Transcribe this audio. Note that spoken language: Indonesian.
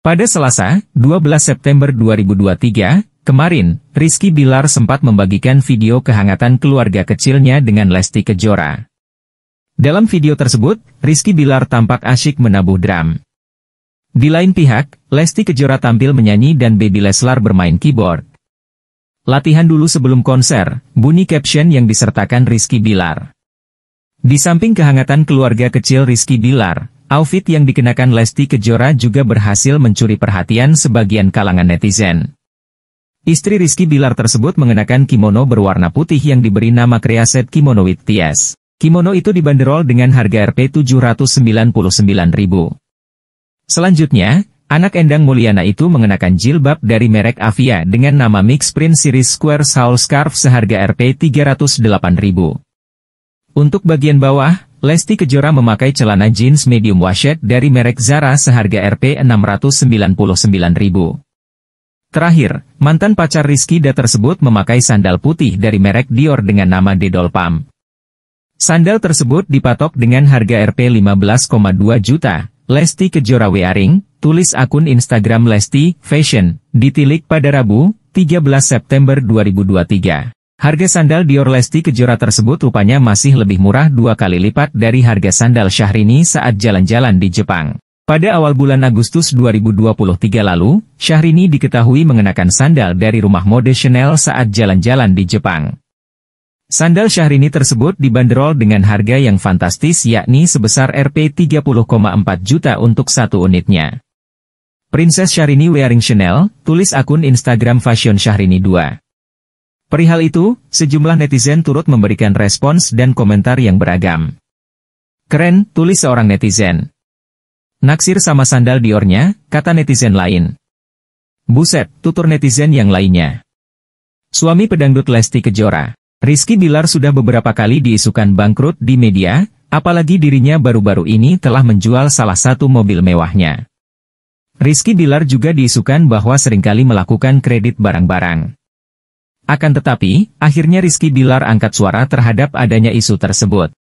Pada Selasa, 12 September 2023, kemarin, Rizky Bilar sempat membagikan video kehangatan keluarga kecilnya dengan Lesti Kejora. Dalam video tersebut, Rizky Bilar tampak asyik menabuh drum. Di lain pihak, Lesti Kejora tampil menyanyi dan Baby Leslar bermain keyboard. Latihan dulu sebelum konser, bunyi caption yang disertakan Rizky Bilar. Di samping kehangatan keluarga kecil Rizky Bilar, Outfit yang dikenakan Lesti Kejora juga berhasil mencuri perhatian sebagian kalangan netizen. Istri Rizky Bilar tersebut mengenakan kimono berwarna putih yang diberi nama Kreaset Kimono with Ties. Kimono itu dibanderol dengan harga Rp799.000. Selanjutnya, anak Endang Mulyana itu mengenakan jilbab dari merek Avia dengan nama Mix Print Series Square Soul Scarf seharga Rp308.000. Untuk bagian bawah, Lesti Kejora memakai celana jeans medium washed dari merek Zara seharga Rp699.000. Terakhir, mantan pacar Rizky Da tersebut memakai sandal putih dari merek Dior dengan nama Dedol Pam. Sandal tersebut dipatok dengan harga Rp 15,2 juta. Lesti Kejora Wearing, tulis akun Instagram Lesti Fashion, ditilik pada Rabu, 13 September 2023. Harga sandal Dior Lesti Kejora tersebut rupanya masih lebih murah dua kali lipat dari harga sandal Syahrini saat jalan-jalan di Jepang. Pada awal bulan Agustus 2023 lalu, Syahrini diketahui mengenakan sandal dari rumah mode Chanel saat jalan-jalan di Jepang. Sandal Syahrini tersebut dibanderol dengan harga yang fantastis yakni sebesar Rp 30,4 juta untuk satu unitnya. Princess Syahrini Wearing Chanel, tulis akun Instagram Fashion Syahrini 2. Perihal itu, sejumlah netizen turut memberikan respons dan komentar yang beragam. Keren, tulis seorang netizen. Naksir sama sandal Diornya, kata netizen lain. Buset, tutur netizen yang lainnya. Suami pedangdut Lesti Kejora. Rizky Bilar sudah beberapa kali diisukan bangkrut di media, apalagi dirinya baru-baru ini telah menjual salah satu mobil mewahnya. Rizky Bilar juga diisukan bahwa seringkali melakukan kredit barang-barang. Akan tetapi, akhirnya Rizky Bilar angkat suara terhadap adanya isu tersebut.